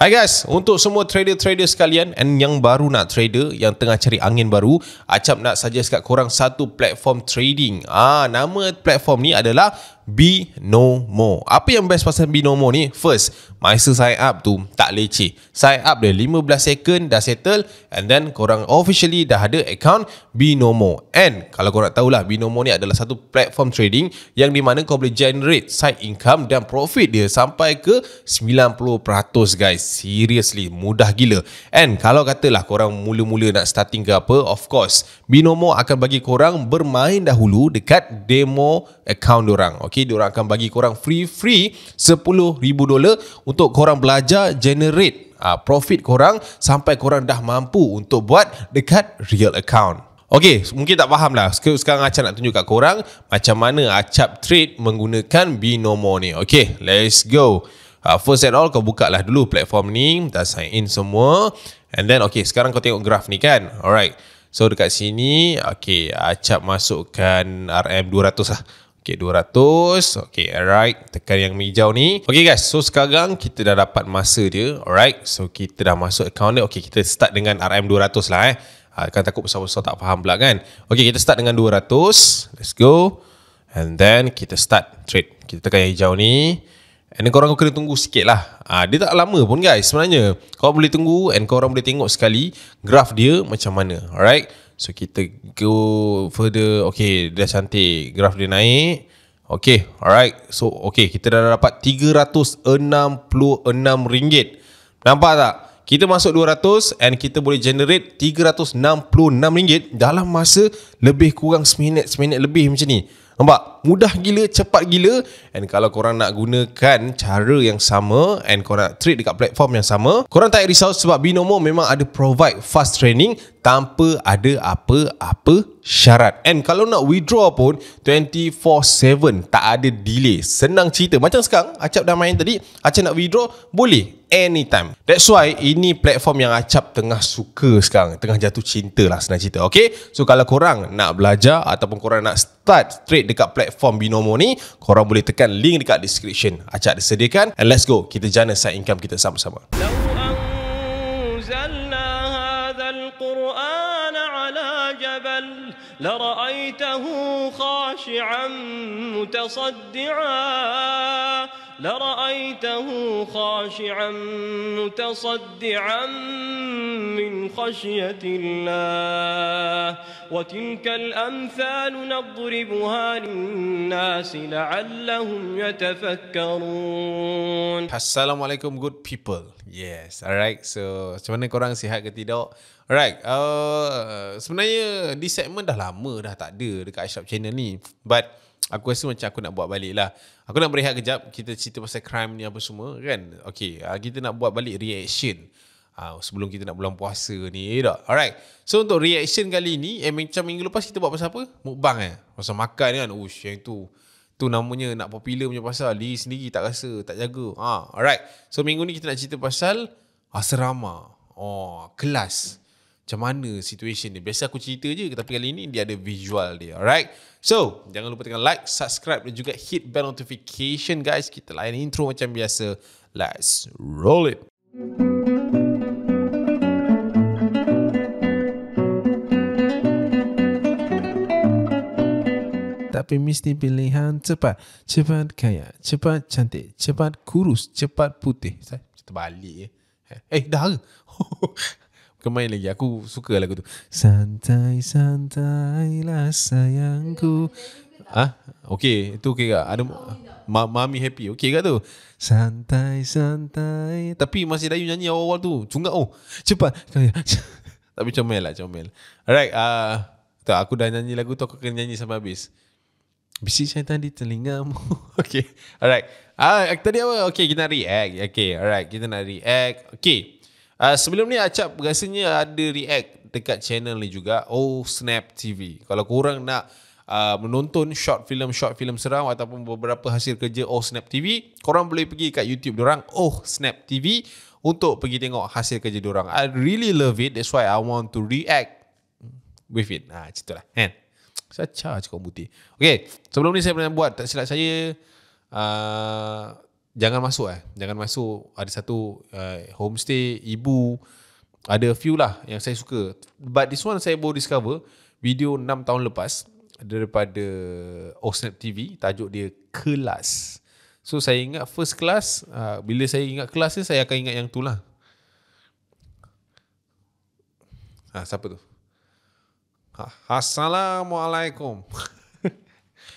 Hai guys, untuk semua trader-trader sekalian and yang baru nak trader, yang tengah cari angin baru, Acap nak suggest kat korang satu platform trading. Ah, nama platform ni adalah Be No More. Apa yang best pasal Be No More ni? First, masa sign up tu tak leceh. Sign up dia 15 second dah settle and then korang officially dah ada account Be No More. And kalau korang tahulah Be No More ni adalah satu platform trading yang di mana kau boleh generate side income dan profit dia sampai ke 90% guys. Seriously, mudah gila. And kalau katalah korang mula-mula nak starting ke apa, of course, Be No More akan bagi korang bermain dahulu dekat demo account orang. Okay? okay, diorang akan bagi korang free-free $10,000 untuk korang belajar generate uh, profit korang sampai korang dah mampu untuk buat dekat real account. Okey, mungkin tak faham lah. Sekarang Acap nak tunjuk kat korang macam mana Acap trade menggunakan Binomo ni. Okey, let's go. Uh, first and all, kau buka lah dulu platform ni. Dah sign in semua. And then, okey, sekarang kau tengok graf ni kan. Alright. So, dekat sini, okey, Acap masukkan RM200 lah. Okay, 200. Okay, alright. Tekan yang hijau ni. Okay, guys. So, sekarang kita dah dapat masa dia. Alright. So, kita dah masuk account dia. Okay, kita start dengan RM200 lah eh. Ha, kan takut besar-besar tak faham pula kan. Okay, kita start dengan 200. Let's go. And then, kita start trade. Kita tekan yang hijau ni. And then, korang kena tunggu sikit lah. Ha, dia tak lama pun, guys. Sebenarnya, korang boleh tunggu and korang boleh tengok sekali graf dia macam mana. Alright. So kita go further Okay dia cantik Graf dia naik Okay alright So okay kita dah dapat RM366 Nampak tak? Kita masuk 200 and kita boleh generate 366 ringgit dalam masa lebih kurang seminit, seminit lebih macam ni. Nampak? mudah gila, cepat gila and kalau korang nak gunakan cara yang sama and korang nak trade dekat platform yang sama, korang tak risau sebab Binomo memang ada provide fast training tanpa ada apa-apa syarat. And kalau nak withdraw pun 24/7 tak ada delay. Senang cerita. Macam sekarang Acap dah main tadi, Acap nak withdraw boleh anytime. That's why ini platform yang Acap tengah suka sekarang. Tengah jatuh cinta lah senang cerita. Okay? So kalau korang nak belajar ataupun korang nak start trade dekat platform platform Binomo ni korang boleh tekan link dekat description acak disediakan and let's go kita jana side income kita sama-sama لرأيته خاشعا متصدعا من خشية الله وتلك الأمثال نضربها للناس لعلهم يتفكرون السلام عليكم good people yes alright so macam mana korang sihat ke tidak alright uh, sebenarnya di segment dah lama dah tak ada dekat Ashraf channel ni but aku rasa macam aku nak buat balik lah. Aku nak berehat kejap, kita cerita pasal crime ni apa semua kan. Okay, ah, kita nak buat balik reaction uh, sebelum kita nak bulan puasa ni. Eh, alright, so untuk reaction kali ni, eh, macam minggu lepas kita buat pasal apa? Mukbang eh? Pasal makan kan? Ush, yang tu tu namanya nak popular punya pasal diri sendiri tak rasa tak jaga ha, alright so minggu ni kita nak cerita pasal asrama oh kelas macam mana situation dia. Biasa aku cerita je Tetapi kali ni dia ada visual dia. Alright. So, jangan lupa tekan like, subscribe dan juga hit bell notification guys. Kita lain intro macam biasa. Let's roll it. Tapi mesti pilihan cepat. Cepat kaya, cepat cantik, cepat kurus, cepat putih. Saya terbalik. Eh. eh, dah ke? Kau main lagi Aku suka lagu tu Santai santai lah sayangku Ah, Okay Itu okay kak Ada ma- Mami happy Okay kak tu Santai santai Tapi masih dayu nyanyi awal-awal tu Cunggak oh Cepat ya. Tapi comel lah comel Alright uh, tak, Aku dah nyanyi lagu tu Aku kena nyanyi sampai habis Bisik syaitan di telingamu Okay Alright Ah, tadi apa? Okay, kita nak react. Okay, alright. Kita nak react. Okay. Uh, sebelum ni Acap rasanya ada react dekat channel ni juga. Oh Snap TV. Kalau kurang nak uh, menonton short film short film seram ataupun beberapa hasil kerja Oh Snap TV, korang boleh pergi kat YouTube diorang Oh Snap TV untuk pergi tengok hasil kerja diorang. I really love it. That's why I want to react with it. Nah, ha, lah. Kan? Saya charge kau putih. Okay. Sebelum ni saya pernah buat. Tak silap saya. Uh, jangan masuk eh. Jangan masuk ada satu uh, homestay ibu ada few lah yang saya suka. But this one saya baru discover video 6 tahun lepas daripada Osnap TV tajuk dia kelas. So saya ingat first class uh, bila saya ingat kelas ni saya akan ingat yang itulah. Ha siapa tu? Ha, Assalamualaikum.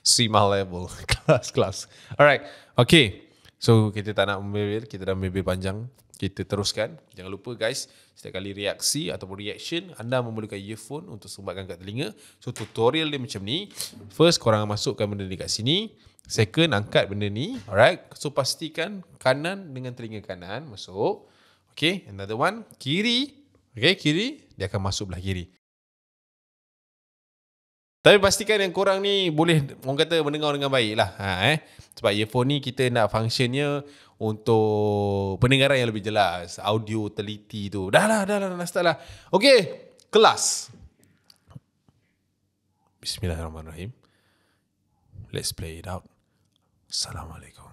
Sima level kelas kelas. Alright. Okay. So kita tak nak membebel, kita dah membebel panjang. Kita teruskan. Jangan lupa guys, setiap kali reaksi ataupun reaction, anda memerlukan earphone untuk sembatkan kat telinga. So tutorial dia macam ni. First, korang masukkan benda ni kat sini. Second, angkat benda ni. Alright. So pastikan kanan dengan telinga kanan masuk. Okay, another one. Kiri. Okay, kiri. Dia akan masuk belah kiri. Tapi pastikan yang korang ni boleh orang kata mendengar dengan baik lah. Ha, eh. Sebab earphone ni kita nak functionnya untuk pendengaran yang lebih jelas. Audio teliti tu. Dah lah, dah lah, dah lah, start lah. Okay, kelas. Bismillahirrahmanirrahim. Let's play it out. Assalamualaikum.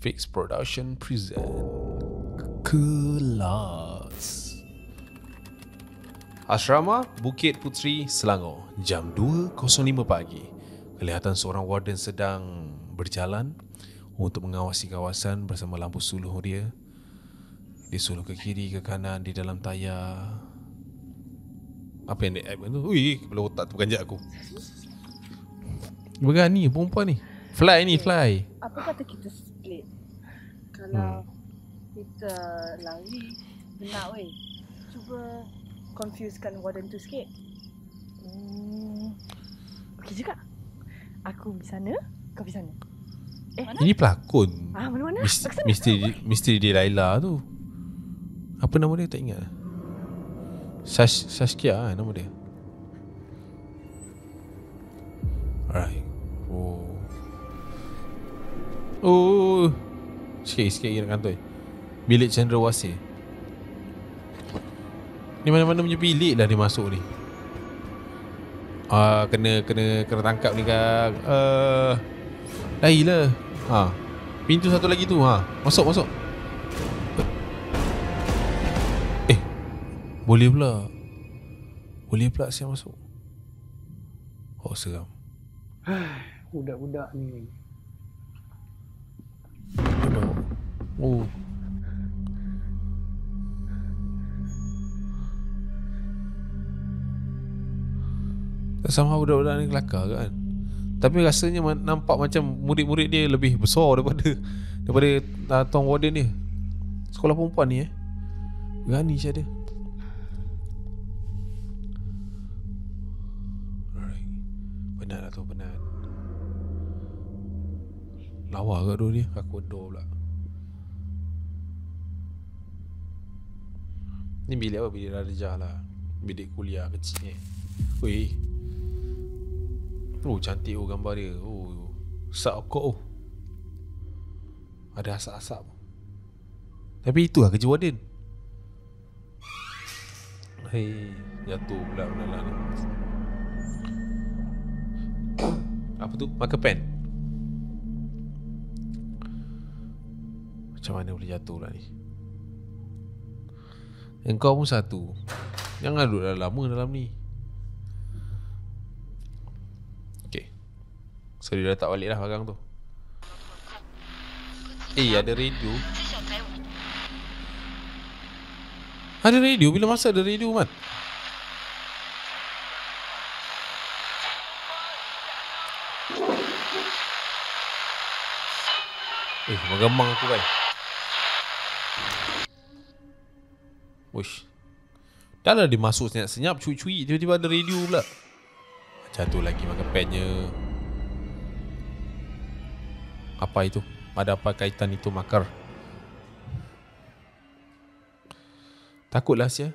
Fix Production present. Kula. Asrama Bukit Putri Selangor Jam 2.05 pagi Kelihatan seorang warden sedang berjalan Untuk mengawasi kawasan bersama lampu suluh dia Dia suluh ke kiri ke kanan di dalam tayar Apa yang dia tu? Ui, kepala otak tu berganjak aku Berani perempuan ni Fly okay. ni fly Apa kata kita split Kalau hmm. kita lari Benar weh Cuba confusekan warden tu sikit. Hmm. Okey juga. Aku pergi sana, kau pergi sana. Eh, mana? ini pelakon. Ah, mana mana? Misteri misteri Laila tu. Apa nama dia tak ingat. Sas Saskia lah nama dia. Alright. Oh. Oh. Sikit-sikit kena kantoi. Bilik Chandra Wasir. Di mana-mana punya bilik lah dia masuk ni Ah, kena kena kena tangkap ni kan uh, eh, Lailah ha. Pintu satu lagi tu ha. Masuk masuk Eh Boleh pula Boleh pula siap masuk Oh seram Budak-budak ni Oh Sama budak-budak ni kelakar kan Tapi rasanya nampak macam Murid-murid dia lebih besar daripada Daripada uh, Tuan Warden dia Sekolah perempuan ni eh Berani saya dia Penat lah tu Lawa ke tu ni, Aku adore pula Ni bilik apa bilik Raja lah Bilik kuliah kecil ni Weh Oh cantik oh gambar dia Oh Sak kok oh Ada asap-asap Tapi itulah kerja warden Hei Jatuh pula Apa tu? Marker pen Macam mana boleh jatuh lah ni Engkau pun satu Jangan duduk dah lama dalam ni So dia dah tak balik lah barang tu Eh ada radio Ada radio? Bila masa ada radio man? Eh menggemang aku kan Wish Dah lah dia masuk senyap-senyap Cui-cui Tiba-tiba ada radio pula Macam tu lagi makan pennya apa itu ada apa kaitan itu makar takutlah sia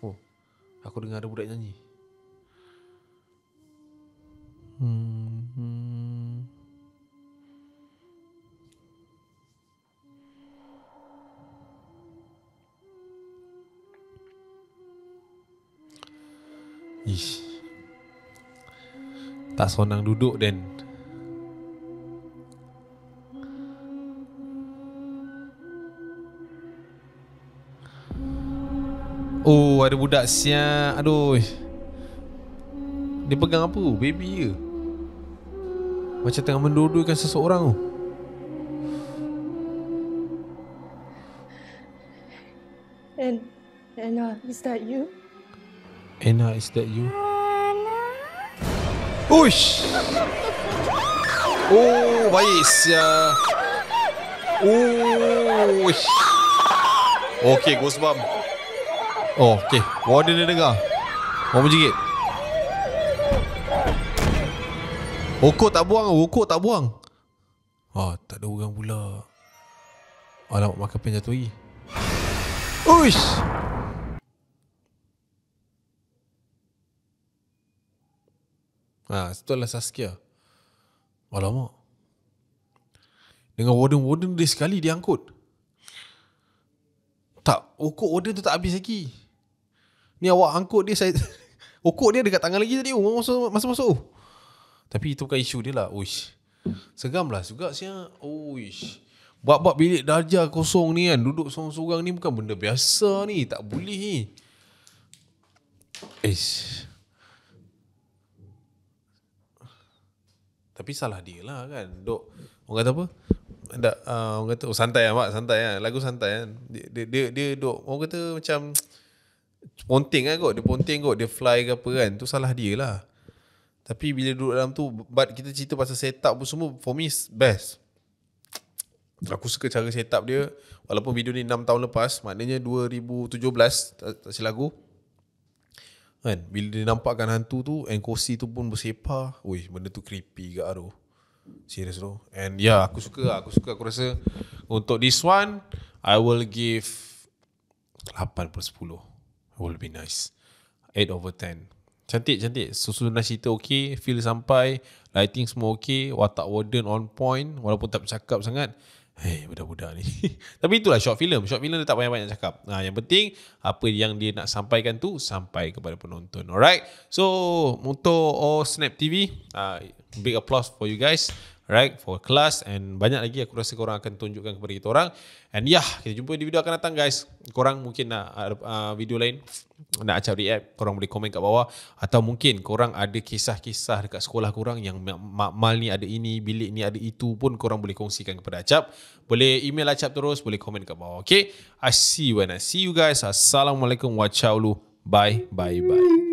oh aku dengar ada budak nyanyi hmm Ish. Tak senang duduk dan Oh ada budak siap Aduh Dia pegang apa Baby ke Macam tengah mendodohkan seseorang tu Anna, is that you? Anna, is that you? Uish. Oh, Baesia. Uish. Okay, Ghostbump. Oh, okay. Warden dia dengar. Mau menjigit. Wukuk tak buang. Wukuk tak buang. Oh, tak ada orang pula. Alamak, makan pen jatuh lagi. Uish. Uish. Ha, itu adalah Saskia. Alamak. Dengan warden-warden dia sekali diangkut. Tak, ukur warden tu tak habis lagi. Ni awak angkut dia, saya... okok dia dekat tangan lagi tadi. Oh, masuk masa masuk. Tapi itu bukan isu dia lah. Uish. Segam lah juga siapa. Uish. Buat-buat bilik darjah kosong ni kan. Duduk seorang-seorang ni bukan benda biasa ni. Tak boleh ni. Eish. Tapi salah dia lah kan Duk Orang kata apa Tak uh, ah, Orang kata oh, Santai lah mak Santai lah Lagu santai kan Dia dia, dia, dia duk Orang kata macam Ponting kan kot Dia ponting kot Dia fly ke apa kan Tu salah dia lah Tapi bila duduk dalam tu But kita cerita pasal up pun semua For me best Aku suka cara up dia Walaupun video ni 6 tahun lepas Maknanya 2017 Tak, tak silap aku Kan? Bila dia nampakkan hantu tu And kursi tu pun bersepa Wih benda tu creepy ke tu Serius tu And yeah aku suka lah. Aku suka aku rasa Untuk this one I will give 8 per 10 Will be nice 8 over 10 Cantik cantik Susunan cerita okay Feel sampai Lighting semua okay Watak warden on point Walaupun tak bercakap sangat Hei eh, budak-budak ni Tapi itulah short film Short film dia tak banyak-banyak cakap Nah, Yang penting Apa yang dia nak sampaikan tu Sampai kepada penonton Alright So Untuk Oh Snap TV uh, ah, Big applause for you guys right for class and banyak lagi aku rasa korang akan tunjukkan kepada kita orang and yeah kita jumpa di video akan datang guys korang mungkin nak ada uh, video lain nak acap di app korang boleh komen kat bawah atau mungkin korang ada kisah-kisah dekat sekolah korang yang makmal ni ada ini bilik ni ada itu pun korang boleh kongsikan kepada acap boleh email acap terus boleh komen kat bawah okay i see you and i see you guys assalamualaikum wachaulu bye bye bye